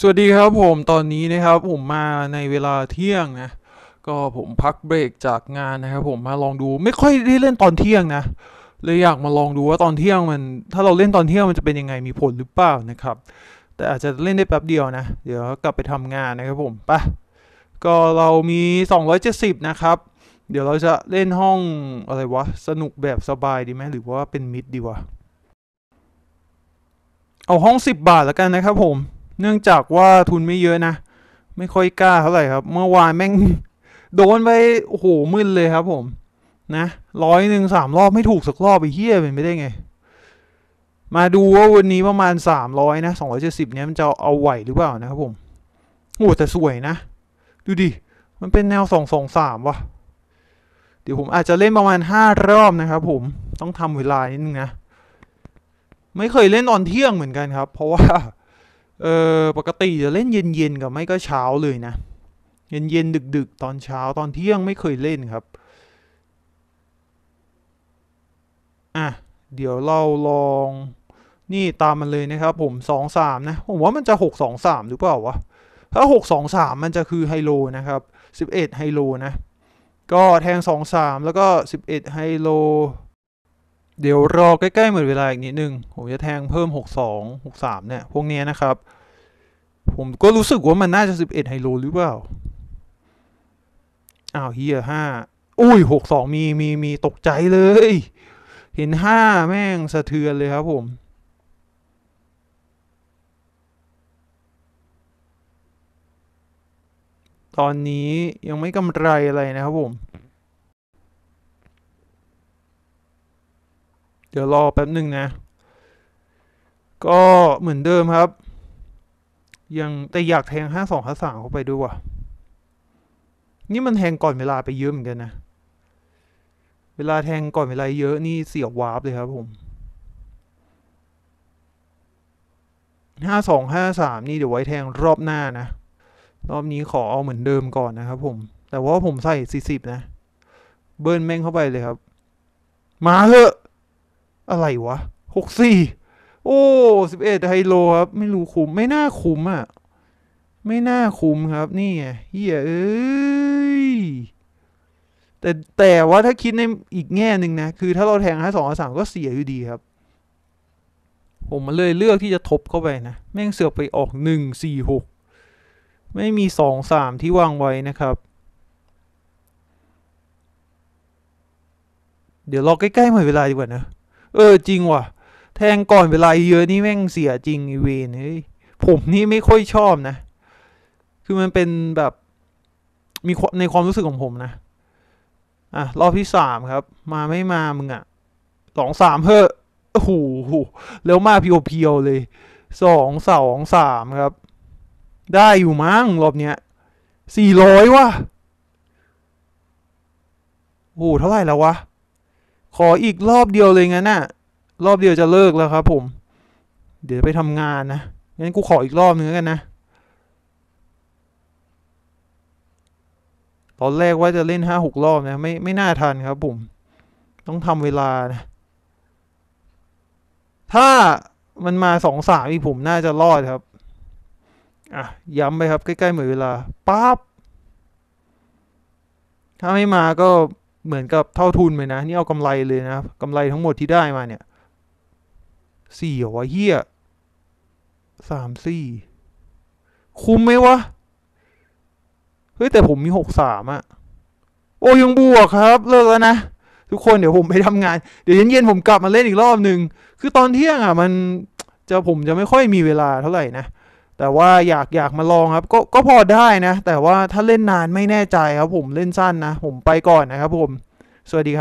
สวัสดีครับผมตอนนี้นะครับผมมาในเวลาเที่ยงนะก็ผมพักเบรกจากงานนะครับผมมาลองดูไม่ค่อยได้เล่นตอนเที่ยงนะเลยอยากมาลองดูว่าตอนเที่ยงมัน ถ้าเราเล่นตอนเที่ยงมันจะเป็นยังไงมีผลหรือเปล่านะครับ แต่อาจจะเล่นได้แป๊บเดียวนะ เดี๋ยวกลับไปทำงานนะครับผมปะก็เรามี 270 นะครับ เดี๋ยวเราจะเล่นห้องอะไรวะสนุกแบบสบายดีไหมหรือว่าเป็นมิดดีวะเอาห้อง 10 บาทแล้วกันนะครับผมเนื่องจากว่าทุนไม่เยอะนะ ไม่ค่อยกล้าเท่าไหร่ครับ เมื่อวานแม่งโดนไปโอ้โห มึนเลยครับผม นะร้อยหนึ่งสามรอบไม่ถูกสักรอบไปเฮี้ยเป็นไปได้ไง มาดูว่าวันนี้ประมาณสามร้อยนะสองร้อยเจ็ดสิบเนี้ยมันจะเอาไหวหรือเปล่านะครับผมโอ้แต่สวยนะ ดูดิ มันเป็นแนวสองสองสามว่ะเดี๋ยวผมอาจจะเล่นประมาณห้ารอบนะครับ ผมต้องทำเวลานิดนึงนะ ไม่เคยเล่นตอนเที่ยงเหมือนกันครับ เพราะว่าเออปกติจะเล่นเย็นๆกับไม่ก็เช้าเลยนะ เย็นๆดึกๆตอนเช้าตอนเที่ยงไม่เคยเล่นครับอ่ะเดี๋ยวเราลองนี่ตามมันเลยนะครับ ผมสองสามนะ ผมว่ามันจะหกสองสามหรือเปล่าวะถ้าหกสองสามมันจะคือไฮโลนะครับสิบเอ็ดไฮโลนะ ก็แทงสองสามแล้วก็สิบเอ็ดไฮโลเดี๋ยวรอใกล้ๆหมดเวลาอีกนิดนึงผมจะแทงเพิ่ม 6 2 6 3 เนี่ย พวกนี้นะครับ ผมก็รู้สึกว่ามันน่าจะ11ไฮโลหรือเปล่า อ้าวเฮียห้าอุ้ย 62 มี มีมีตกใจเลย เห็น 5 แม่งสะเทือนเลยครับผม ตอนนี้ยังไม่กำไรอะไรนะครับผมเดี๋ยวรอแป๊บหนึ่งนะ ก็เหมือนเดิมครับ ยังแต่อยากแทงห้าสองห้าสามเข้าไปด้วยว่ะ นี่มันแทงก่อนเวลาไปเยอะเหมือนกันนะ เวลาแทงก่อนเวลาเยอะนี่ เสียววาร์ปเลยครับผมห้าสองห้าสามนี่เดี๋ยวไว้แทงรอบหน้านะ รอบนี้ขอเอาเหมือนเดิมก่อนนะครับผม แต่ว่าผมใส่สี่สิบนะ เบิร์นแม่งเข้าไปเลยครับ มาเถอะอะไรวะหกสี่โอ้สิบเอ็ดไฮโลครับ ไม่รู้คุมไม่น่าคุมอะ่ะ ไม่น่าคุมครับนี่เฮียเอ้ยแต่แต่ว่าถ้าคิดในอีกแง่หนึ่งนะ คือถ้าเราแทงห้าสองสามก็เสียอยู่ดีครับ ผมมาเลยเลือกที่จะทบเข้าไปนะ แม่งเสือกไปออกหนึ่งสี่หกไม่มีสองสามที่วางไว้นะครับ เดี๋ยวรอใกล้ๆหมดเวลาดีกว่านะเออ จริงว่ะ แทงก่อนเวลาเยอะนี่แม่งเสียจริงอีเวนเฮ้ยผมนี่ไม่ค่อยชอบนะ คือมันเป็นแบบมีในความรู้สึกของผมนะ อ่ะ รอบที่สามครับ มาไม่มามึงอะสองสามเฮ้อโอ้โหแล้วมาเพียวๆเลยสองสองสามครับ ได้อยู่มั้งรอบเนี้ยสี่ร้อยว่ะโอ้โหเท่าไหร่แล้ววะขออีกรอบเดียวเลยงั้นน่ะ รอบเดียวจะเลิกแล้วครับผม เดี๋ยวไปทำงานนะงั้นกูขออีกรอบนึงกันนะตอนแรกว่าจะเล่นห้าหกรอบนะไม่ไม่น่าทันครับผม ต้องทำเวลานะถ้ามันมาสองสามอีกผมน่าจะรอดครับอ่ะย้ำไปครับใกล้ๆเหมือนเวลาปั๊บถ้าไม่มาก็เหมือนกับเท่าทุนไปนะ นี่เอากำไรเลยนะกำไรทั้งหมดที่ได้มาเนี่ยสี่วะเฮียสามสี่คุ้มไหมวะ เฮ้ย แต่ผมมีหกสามอะโอ้ยังบวกครับเลิกแล้วนะ ทุกคนเดี๋ยวผมไปทำงาน เดี๋ยวเย็นๆผมกลับมาเล่นอีกรอบหนึ่งคือตอนเที่ยงอะมันจะผมจะไม่ค่อยมีเวลาเท่าไหร่นะแต่ว่าอยากอยากมาลอง ครับก็ก็พอ ได้ นะ แต่ว่าถ้าเล่นนานไม่แน่ใจ ครับ ผม เล่นสั้น นะ ผม ไปก่อน นะ ครับ ผม สวัสดีครับ